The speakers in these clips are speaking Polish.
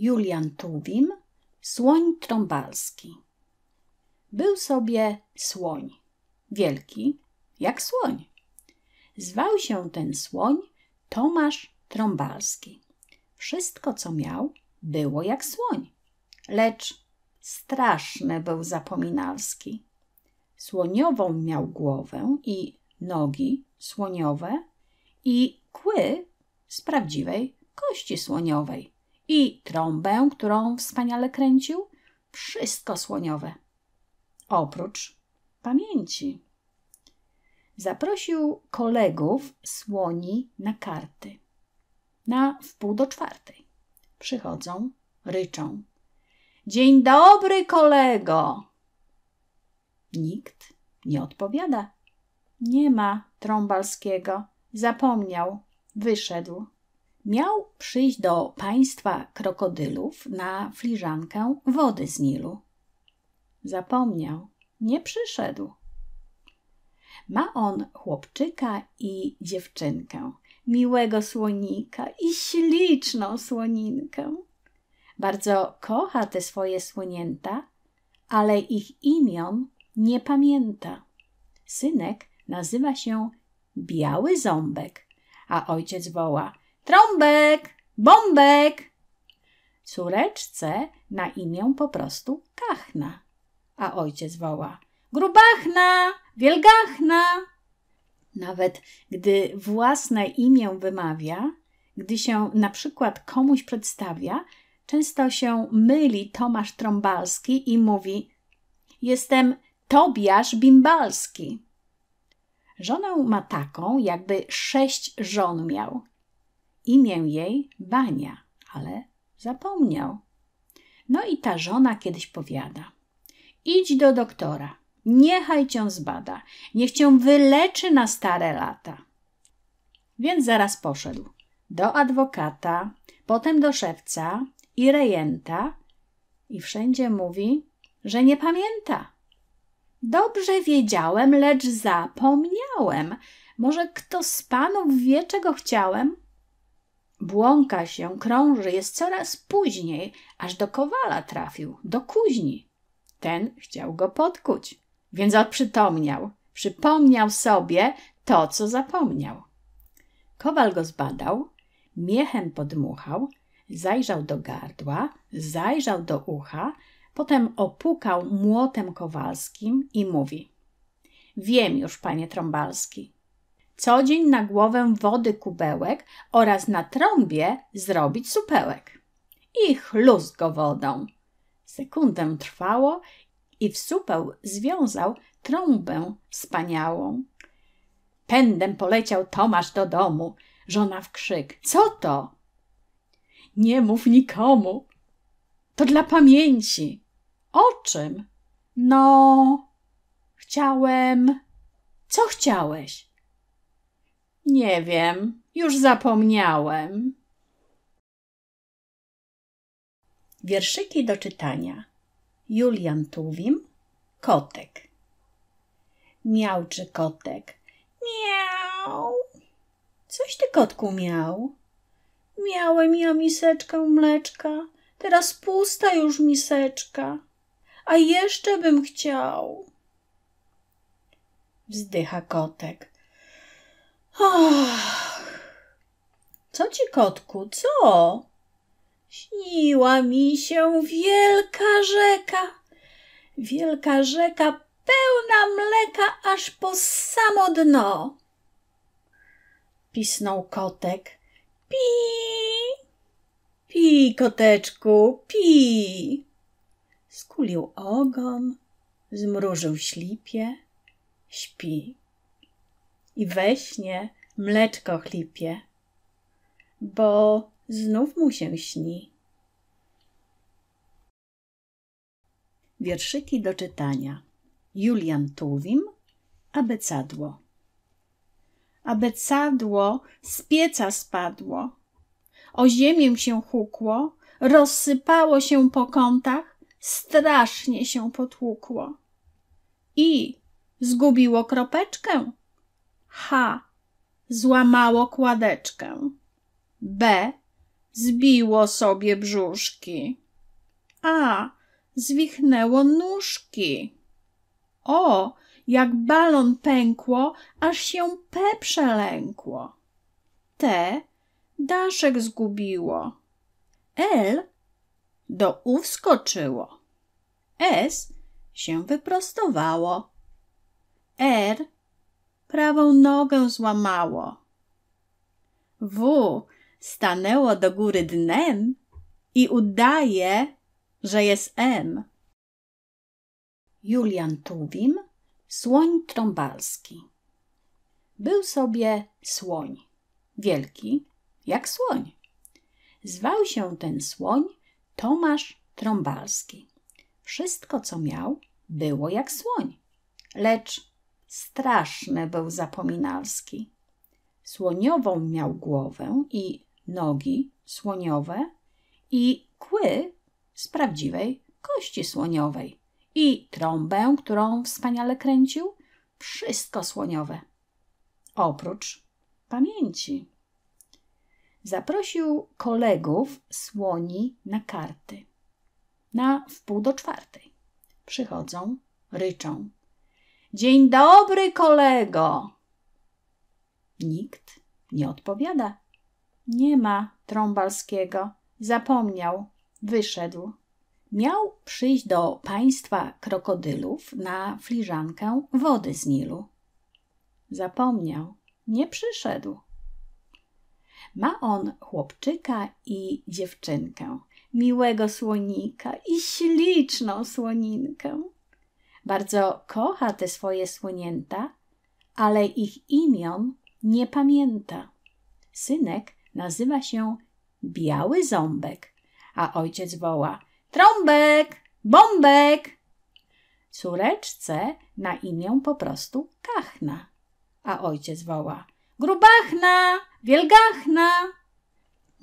Julian Tuwim, słoń trąbalski. Był sobie słoń, wielki jak słoń. Zwał się ten słoń Tomasz Trąbalski. Wszystko, co miał, było jak słoń, lecz straszny był zapominalski. Słoniową miał głowę i nogi słoniowe i kły z prawdziwej kości słoniowej i trąbę, którą wspaniale kręcił. Wszystko słoniowe. Oprócz pamięci. Zaprosił kolegów słoni na karty. Na wpół do czwartej. Przychodzą, ryczą. Dzień dobry, kolego! Nikt nie odpowiada. Nie ma Trąbalskiego. Zapomniał. Wyszedł miał przyjść do państwa krokodylów na filiżankę wody z Nilu. Zapomniał, nie przyszedł. Ma on chłopczyka i dziewczynkę, miłego słonika i śliczną słoninkę. Bardzo kocha te swoje słonięta, ale ich imion nie pamięta. Synek nazywa się Biały Ząbek, a ojciec woła Trąbek, bombek. Córeczce na imię po prostu Kachna, a ojciec woła Grubachna, Wielgachna. Nawet gdy własne imię wymawia, gdy się na przykład komuś przedstawia, często się myli Tomasz Trąbalski i mówi: Jestem Tobiasz Bimbalski. Żonę ma taką, jakby sześć żon miał imię jej Bania, ale zapomniał. No i ta żona kiedyś powiada: Idź do doktora, niechaj cię zbada, niech cię wyleczy na stare lata. Więc zaraz poszedł do adwokata, potem do szewca i rejenta i wszędzie mówi, że nie pamięta. Dobrze wiedziałem, lecz zapomniałem. Może kto z panów wie, czego chciałem? Błąka się, krąży, jest coraz później, aż do kowala trafił, do kuźni. Ten chciał go podkuć, więc odprzytomniał. Przypomniał sobie to, co zapomniał. Kowal go zbadał, miechem podmuchał, zajrzał do gardła, zajrzał do ucha, potem opukał młotem kowalskim i mówi: Wiem już, panie Trąbalski, co dzień na głowę wody kubełek oraz na trąbie zrobić supełek. I chlust go wodą. Sekundę trwało i w supeł związał trąbę wspaniałą. Pędem poleciał Tomasz do domu. Żona w krzyk. Co to? Nie mów nikomu. To dla pamięci. O czym? No, chciałem. Co chciałeś? Nie wiem, już zapomniałem. Wierszyki do czytania. Julian Tuwim, kotek. Miałczy kotek. Miał. Coś ty kotku miał. Miałem ja miseczkę mleczka, teraz pusta już miseczka. A jeszcze bym chciał. Wzdycha kotek. Och, co ci, kotku, co? Śniła mi się wielka rzeka, wielka rzeka pełna mleka aż po samo dno. Pisnął kotek. Pi, pi, koteczku, pi. Skulił ogon, zmrużył ślipie, śpi i we śnie mleczko chlipie, bo znów mu się śni. Wierszyki do czytania. Julian Tuwim, Abecadło. Abecadło z pieca spadło, o ziemię się hukło, rozsypało się po kątach, strasznie się potłukło. I zgubiło kropeczkę, H. Złamało kładeczkę. B. Zbiło sobie brzuszki. A. Zwichnęło nóżki. O. Jak balon pękło, aż się P przelękło. T. Daszek zgubiło. L. Do U wskoczyło. S. Się wyprostowało. R prawą nogę złamało. W stanęło do góry dnem i udaje, że jest M. Julian Tuwim, słoń trąbalski. Był sobie słoń, wielki jak słoń. Zwał się ten słoń Tomasz Trąbalski. Wszystko, co miał, było jak słoń, lecz Straszny był zapominalski. Słoniową miał głowę i nogi słoniowe i kły z prawdziwej kości słoniowej i trąbę, którą wspaniale kręcił, wszystko słoniowe. Oprócz pamięci. Zaprosił kolegów słoni na karty. Na wpół do czwartej. Przychodzą, ryczą, Dzień dobry, kolego. Nikt nie odpowiada. Nie ma Trąbalskiego. Zapomniał. Wyszedł. Miał przyjść do państwa krokodylów na filiżankę wody z Nilu. Zapomniał. Nie przyszedł. Ma on chłopczyka i dziewczynkę, miłego słonika i śliczną słoninkę bardzo kocha te swoje słonięta, ale ich imion nie pamięta. Synek nazywa się Biały Ząbek, a ojciec woła Trąbek, Bąbek. Córeczce na imię po prostu Kachna, a ojciec woła Grubachna, Wielgachna.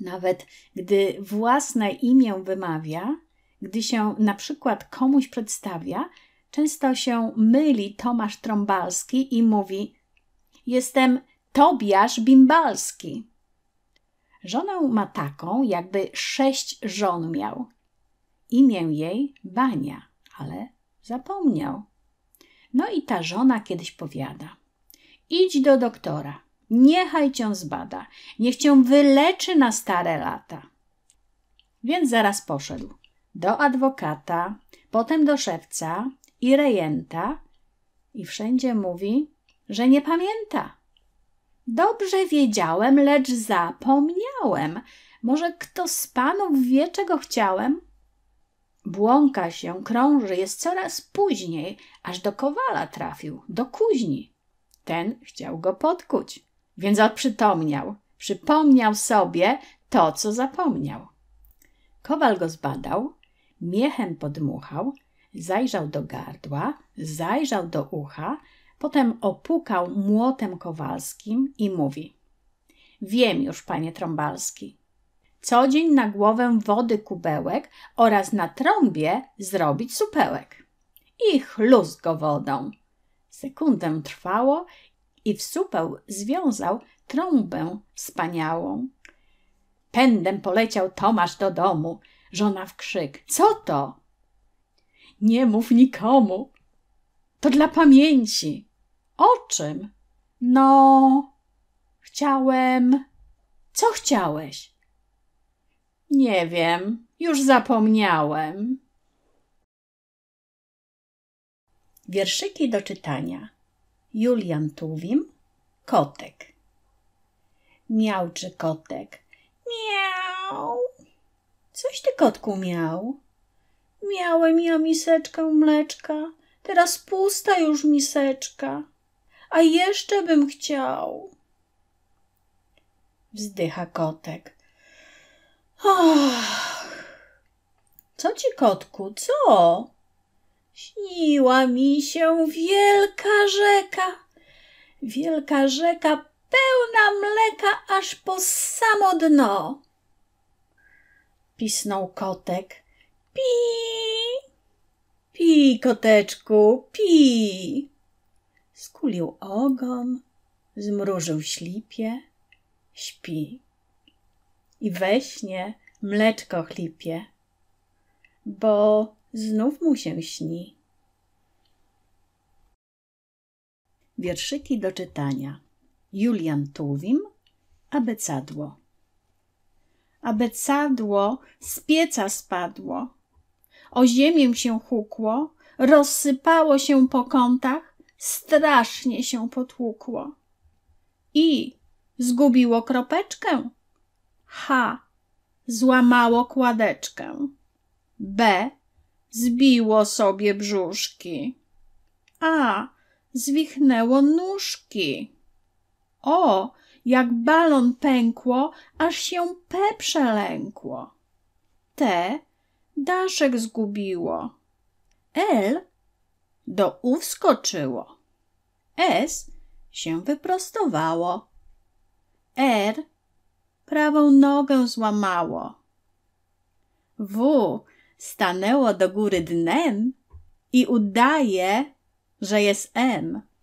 Nawet gdy własne imię wymawia, gdy się na przykład komuś przedstawia, Często się myli Tomasz Trąbalski i mówi: Jestem Tobiasz Bimbalski. Żonę ma taką, jakby sześć żon miał. Imię jej Bania, ale zapomniał. No i ta żona kiedyś powiada: Idź do doktora, niechaj cię zbada, niech cię wyleczy na stare lata. Więc zaraz poszedł do adwokata, potem do szewca, i rejenta i wszędzie mówi, że nie pamięta. Dobrze wiedziałem, lecz zapomniałem. Może kto z panów wie, czego chciałem? Błąka się, krąży, jest coraz później, aż do kowala trafił, do kuźni. Ten chciał go podkuć, więc odprzytomniał. Przypomniał sobie to, co zapomniał. Kowal go zbadał, miechem podmuchał, zajrzał do gardła, zajrzał do ucha, potem opukał młotem kowalskim i mówi: Wiem już, panie Trąbalski. Co dzień na głowę wody kubełek oraz na trąbie zrobić supełek. I chluz go wodą. Sekundę trwało i w supeł związał trąbę wspaniałą. Pędem poleciał Tomasz do domu. Żona w krzyk. Co to? Nie mów nikomu. To dla pamięci. O czym? No, chciałem. Co chciałeś? Nie wiem, już zapomniałem. Wierszyki do czytania. Julian Tuwim, kotek. czy kotek. Miau. Coś ty kotku miał? Miałem ja miseczkę mleczka, teraz pusta już miseczka, a jeszcze bym chciał. Wzdycha kotek. Och. Co ci, kotku, co? Śniła mi się wielka rzeka, wielka rzeka pełna mleka aż po samo dno. Pisnął kotek. Pij, koteczku, pij! Skulił ogon, zmrużył ślipie, śpi. I we śnie mleczko chlipie, bo znów mu się śni. Wierszyki do czytania. Julian Tuwim, Abecadło. Abecadło z pieca spadło o ziemię się hukło, rozsypało się po kątach, strasznie się potłukło. I zgubiło kropeczkę. H. Złamało kładeczkę. B. Zbiło sobie brzuszki. A. Zwichnęło nóżki. O jak balon pękło, aż się P przelękło. T daszek zgubiło. L do U wskoczyło. S się wyprostowało. R prawą nogę złamało. W stanęło do góry dnem i udaje, że jest M.